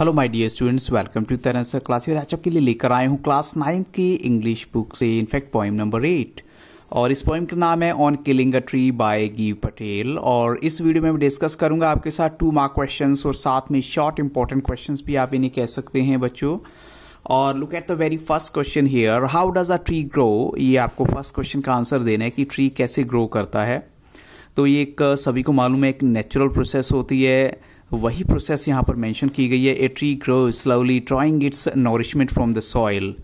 hello my dear students welcome to Taran sir class और आज आपके लिए लेकर आए हूँ क्लास नाइन्थ की इंग्लिश बुक से इनफैक्ट पॉइम नंबर एट और इस पॉइंट का नाम है on killing a tree by Gieve Patel और इस वीडियो में मैं डिस्कस करूंगा आपके साथ टू मार्क क्वेश्चन और साथ में शॉर्ट इंपॉर्टेंट क्वेश्चन भी आप इन्हें कह सकते हैं बच्चों और look at the very first question here how does a tree grow ये आपको फर्स्ट क्वेश्चन का आंसर देना है कि ट्री कैसे ग्रो करता है तो ये एक सभी को मालूम है एक नेचुरल प्रोसेस होती है वही प्रोसेस यहाँ पर मेंशन की गई है a tree grow slowly drawing its nourishment from the soil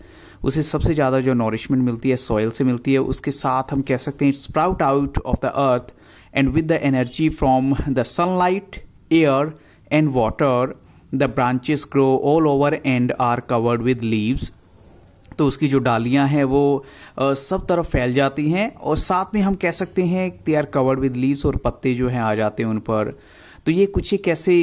उसे सबसे ज़्यादा जो नॉरिशमेंट मिलती है सॉयल से मिलती है उसके साथ हम कह सकते हैं its sprout out of the earth and with the energy from the sunlight air and water the branches grow all over and are covered with leaves तो उसकी जो डालियां हैं वो सब तरफ फैल जाती हैं और साथ में हम कह सकते हैं they are covered with leaves और पत्ते जो हैं आ जाते हैं उन पर तो ये कुछ एक ऐसे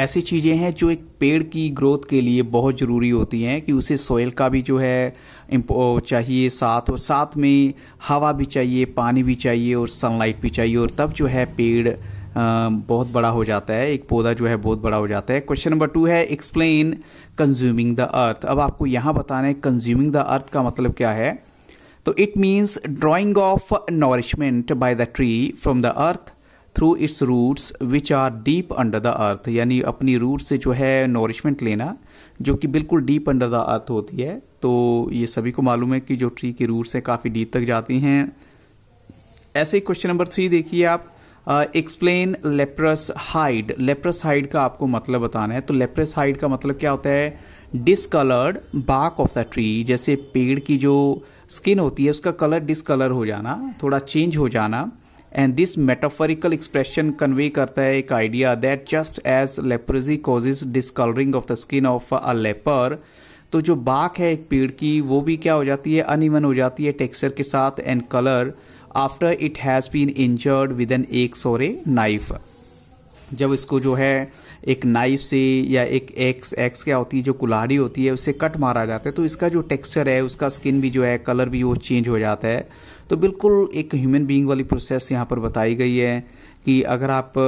ऐसी चीज़ें हैं जो एक पेड़ की ग्रोथ के लिए बहुत ज़रूरी होती हैं कि उसे सोयल का भी जो है चाहिए साथ और साथ में हवा भी चाहिए पानी भी चाहिए और सनलाइट भी चाहिए और तब जो है पेड़ बहुत बड़ा हो जाता है एक पौधा जो है बहुत बड़ा हो जाता है क्वेश्चन नंबर टू है एक्सप्लेन कंज्यूमिंग द अर्थ अब आपको यहाँ बताना है कंज्यूमिंग द अर्थ का मतलब क्या है तो it means drawing of nourishment by the tree from the earth through its roots which are deep under the earth यानी अपनी रूट से जो है नॉरिशमेंट लेना जो कि बिल्कुल डीप अंडर द अर्थ होती है तो ये सभी को मालूम है कि जो ट्री की रूट्स हैं काफ़ी डीप तक जाती हैं ऐसे ही क्वेश्चन नंबर थ्री देखिए आप explain leprous hide leprous hide का आपको मतलब बताना है तो लेप्रस हाइड का मतलब क्या होता है डिसकलर्ड बाक ऑफ द ट्री जैसे पेड़ की जो स्किन होती है उसका कलर डिसकलर हो जाना थोड़ा चेंज हो जाना and this metaphorical expression convey करता है एक idea that just as leprosy causes discolouring of the skin of a leper तो जो बाक है एक पेड़ की वो भी क्या हो जाती है अनइवन हो जाती है टेक्सचर के साथ and colour after it has been injured with an एक सोरे नाइफ जब इसको जो है एक नाइफ से या एक एक्स एक्स क्या होती है जो कुल्हाड़ी होती है उससे कट मारा जाता है तो इसका जो टेक्सचर है उसका स्किन भी जो है कलर भी वो चेंज हो जाता है तो बिल्कुल एक ह्यूमन बीइंग वाली प्रोसेस यहाँ पर बताई गई है कि अगर आप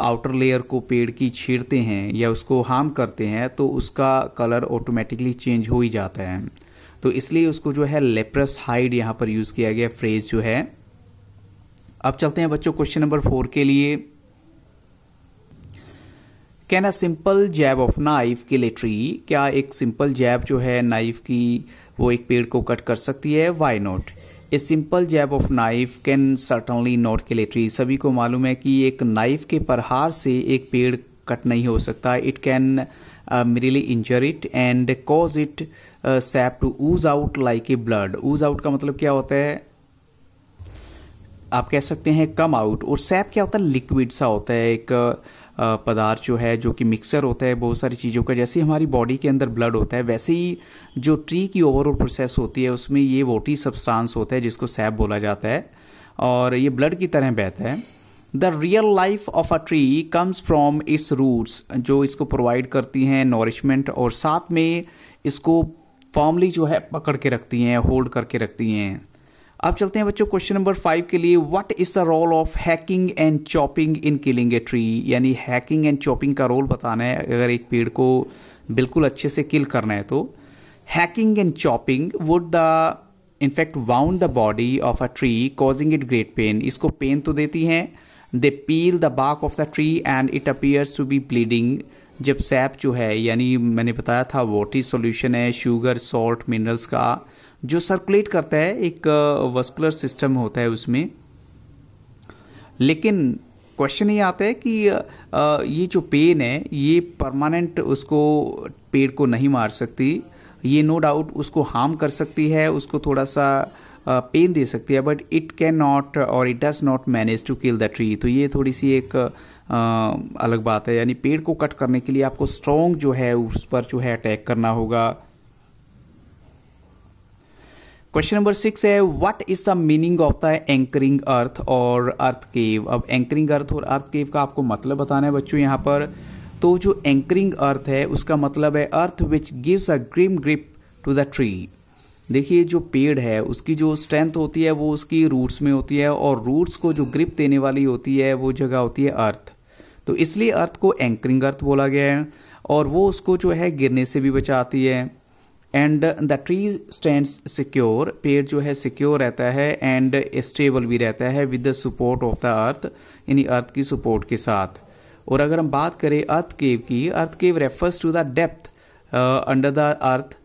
आउटर लेयर को पेड़ की छेड़ते हैं या उसको हार्म करते हैं तो उसका कलर ऑटोमेटिकली चेंज हो ही जाता है तो इसलिए उसको जो है लेप्रस हाइड यहाँ पर यूज़ किया गया फ्रेज जो है अब चलते हैं बच्चों क्वेश्चन नंबर फोर के लिए can a simple jab of knife kill a tree क्या एक सिंपल जैब जो है नाइफ की वो एक पेड़ को कट कर सकती है why not a simple jab of knife can certainly not kill a tree सभी को मालूम है कि एक नाइफ के प्रहार से एक पेड़ कट नहीं हो सकता it can merely injure it and cause it sap to ooze out like a blood ooze out का मतलब क्या होता है आप कह सकते हैं कम आउट और सैप क्या होता है लिक्विड सा होता है एक uh, पदार्थ जो है जो कि मिक्सर होता है बहुत सारी चीज़ों का जैसे हमारी बॉडी के अंदर ब्लड होता है वैसे ही जो ट्री की ओवरऑल प्रोसेस होती है उसमें ये वोटी सब्सटेंस होता है जिसको सैप बोला जाता है और ये ब्लड की तरह बहता है the real life of a tree comes from its roots जो इसको प्रोवाइड करती हैं नॉरिशमेंट और साथ में इसको फॉर्मली जो है पकड़ के रखती हैं होल्ड करके रखती हैं अब चलते हैं बच्चों क्वेश्चन नंबर फाइव के लिए what is the role of hacking and chopping in killing a tree यानी हैकिंग एंड चॉपिंग का रोल बताना है अगर एक पेड़ को बिल्कुल अच्छे से किल करना है तो hacking and chopping would the in fact wound the body of a tree causing it great pain इसको पेन तो देती हैं they peel the bark of the tree and it appears to be bleeding जब सैप जो है यानी मैंने बताया था वोटी सॉल्यूशन है शुगर सॉल्ट मिनरल्स का जो सर्कुलेट करता है एक वस्कुलर uh, सिस्टम होता है उसमें लेकिन क्वेश्चन ये आता है कि uh, uh, ये जो पेन है ये परमानेंट उसको पेड़ को नहीं मार सकती ये नो no डाउट उसको हार्म कर सकती है उसको थोड़ा सा पेन दे सकती है बट इट कैन नॉट और it does not manage to kill the tree तो ये थोड़ी सी एक आ, अलग बात है यानी पेड़ को कट करने के लिए आपको स्ट्रॉन्ग जो है उस पर जो है अटैक करना होगा क्वेश्चन नंबर सिक्स है what is the meaning of the anchoring earth और अर्थ केव अब एंकरिंग अर्थ और अर्थ केव का आपको मतलब बताना है बच्चों यहाँ पर तो जो एंकरिंग अर्थ है उसका मतलब है earth which gives a grim grip to the tree देखिए जो पेड़ है उसकी जो स्ट्रेंथ होती है वो उसकी रूट्स में होती है और रूट्स को जो ग्रिप देने वाली होती है वो जगह होती है अर्थ तो इसलिए अर्थ को एंकरिंग अर्थ बोला गया है और वो उसको जो है गिरने से भी बचाती है and the tree stand secure पेड़ जो है सिक्योर रहता है एंड स्टेबल भी रहता है with the support of the earth यानी अर्थ की सपोर्ट के साथ और अगर हम बात करें अर्थ केव की earth cave refers to the depth under the earth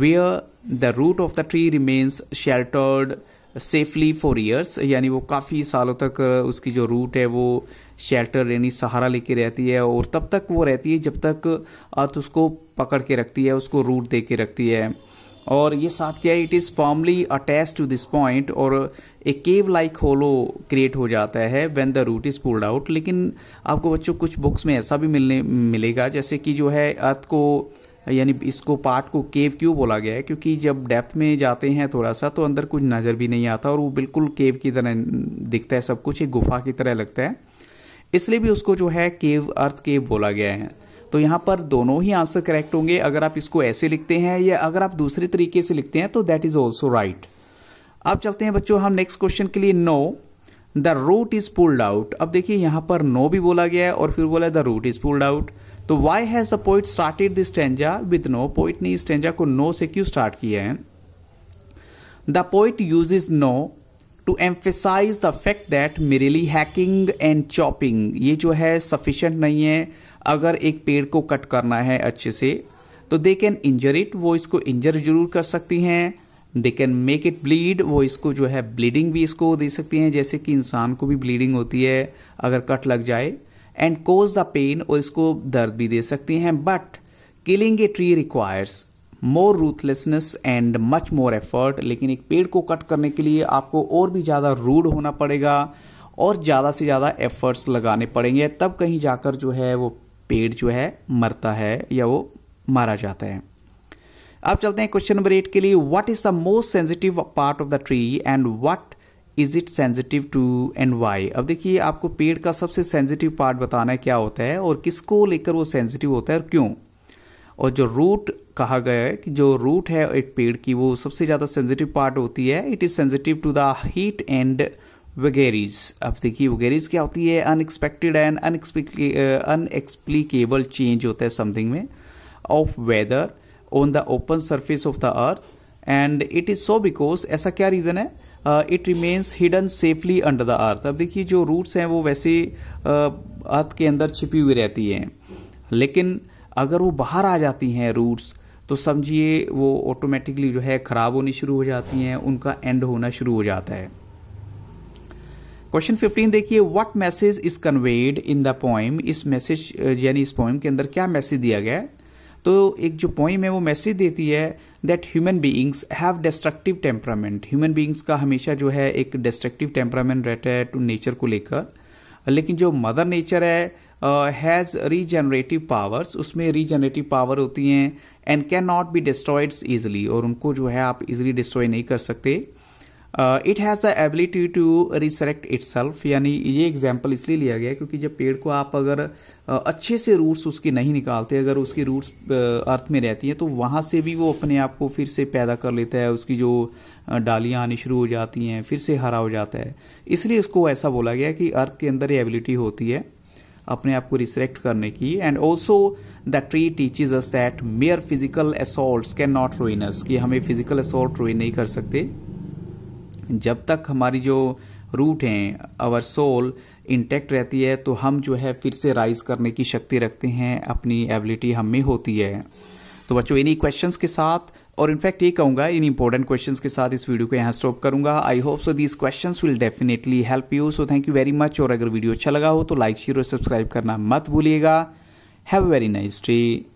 where the root of the tree remains sheltered safely for years यानी वो काफ़ी सालों तक उसकी जो रूट है वो शेल्टर यानी सहारा लेके रहती है और तब तक वो रहती है जब तक अर्थ उसको पकड़ के रखती है उसको रूट दे के रखती है और ये साथ क्या है it is formally attach to this point और a cave like hollow create हो जाता है when the root is pulled out लेकिन आपको बच्चों कुछ बुक्स में ऐसा भी मिलने मिलेगा जैसे कि जो है अर्थ को यानी इसको पार्ट को केव क्यों बोला गया है क्योंकि जब डेप्थ में जाते हैं थोड़ा सा तो अंदर कुछ नज़र भी नहीं आता और वो बिल्कुल केव की तरह दिखता है सब कुछ एक गुफा की तरह लगता है इसलिए भी उसको जो है केव अर्थ केव बोला गया है तो यहाँ पर दोनों ही आंसर करेक्ट होंगे अगर आप इसको ऐसे लिखते हैं या अगर आप दूसरे तरीके से लिखते हैं तो दैट इज़ ऑल्सो राइट अब चलते हैं बच्चों हम नेक्स्ट क्वेश्चन के लिए no the root is pulled out अब देखिए यहाँ पर नो भी बोला गया है और फिर बोला the root is pulled out तो why has the poet started this stanza with no poet ने इस स्टेंजा को नो से क्यों स्टार्ट किया है the poet use is no to emphasize the fact that merely hacking and chopping ये जो है सफिशेंट नहीं है अगर एक पेड़ को कट करना है अच्छे से तो दे कैन इंजर इट वो इसको इंजर जरूर कर सकती हैं they can make it bleed वो इसको जो है ब्लीडिंग भी इसको दे सकती हैं जैसे कि इंसान को भी ब्लीडिंग होती है अगर कट लग जाए एंड कोज द पेन और इसको दर्द भी दे सकती हैं but killing a tree requires more ruthlessness and much more effort लेकिन एक पेड़ को कट करने के लिए आपको और भी ज़्यादा रूड होना पड़ेगा और ज़्यादा से ज़्यादा एफर्ट्स लगाने पड़ेंगे तब कहीं जाकर जो है वो पेड़ जो है मरता है या वो मारा जाता है अब चलते हैं क्वेश्चन नंबर एट के लिए what is the most sensitive part of the tree and what is it sensitive to and why अब देखिए आपको पेड़ का सबसे सेंसिटिव पार्ट बताना है क्या होता है और किसको लेकर वो सेंसिटिव होता है और क्यों और जो रूट कहा गया है कि जो रूट है एक पेड़ की वो सबसे ज़्यादा सेंसिटिव पार्ट होती है it is sensitive to the heat and vagaries अब देखिए वगैरिज क्या होती है अनएक्सपेक्टेड एंड अनएक्सप्लीकेबल चेंज होता है समथिंग में of weather on the open surface of the earth and it is so because ऐसा क्या रीज़न है it remains hidden safely under the earth अब देखिए जो रूट्स हैं वो वैसे अर्थ uh, के अंदर छिपी हुई रहती हैं लेकिन अगर वो बाहर आ जाती हैं रूट्स तो समझिए वो ऑटोमेटिकली जो है ख़राब होनी शुरू हो जाती हैं उनका एंड होना शुरू हो जाता है क्वेश्चन फिफ्टीन देखिए what message is conveyed in the poem इस मैसेज uh, यानी इस पोइम के अंदर क्या मैसेज दिया गया है तो एक जो पॉइंट है वो मैसेज देती है that human beings have destructive temperament human beings का हमेशा जो है एक डिस्ट्रक्टिव टेम्परामेंट रहता है टू नेचर को लेकर लेकिन जो मदर नेचर है हैज़ रीजनरेटिव पावर्स उसमें रीजनरेटिव पावर होती हैं and can not be destroyed easily और उनको जो है आप इजिली डिस्ट्रॉय नहीं कर सकते it has the ability to resurrect itself यानी ये एग्जाम्पल इसलिए लिया गया क्योंकि जब पेड़ को आप अगर uh, अच्छे से रूट्स उसके नहीं निकालते अगर उसकी रूट्स अर्थ uh, में रहती हैं तो वहाँ से भी वो अपने आप को फिर से पैदा कर लेता है उसकी जो uh, डालियाँ आनी शुरू हो जाती हैं फिर से हरा हो जाता है इसलिए इसको ऐसा बोला गया कि अर्थ के अंदर ये एबिलिटी होती है अपने आप को रिसरेक्ट करने की and also the tree teaches us that mere physical assault can not ruin us कि हमें फिजिकल असोल्ट रोइन नहीं कर सकते जब तक हमारी जो रूट हैं अवर सोल इंटेक्ट रहती है तो हम जो है फिर से राइज करने की शक्ति रखते हैं अपनी एबिलिटी हम में होती है तो बच्चों इन्हीं क्वेश्चंस के साथ और इनफैक्ट ये कहूँगा इन इंपॉर्टेंट क्वेश्चंस के साथ इस वीडियो को यहाँ स्टॉप करूंगा I hope so these questions will definitely help you so thank you very much और अगर वीडियो अच्छा लगा हो तो लाइक शेयर और सब्सक्राइब करना मत भूलिएगा हैव वेरी नाइस डे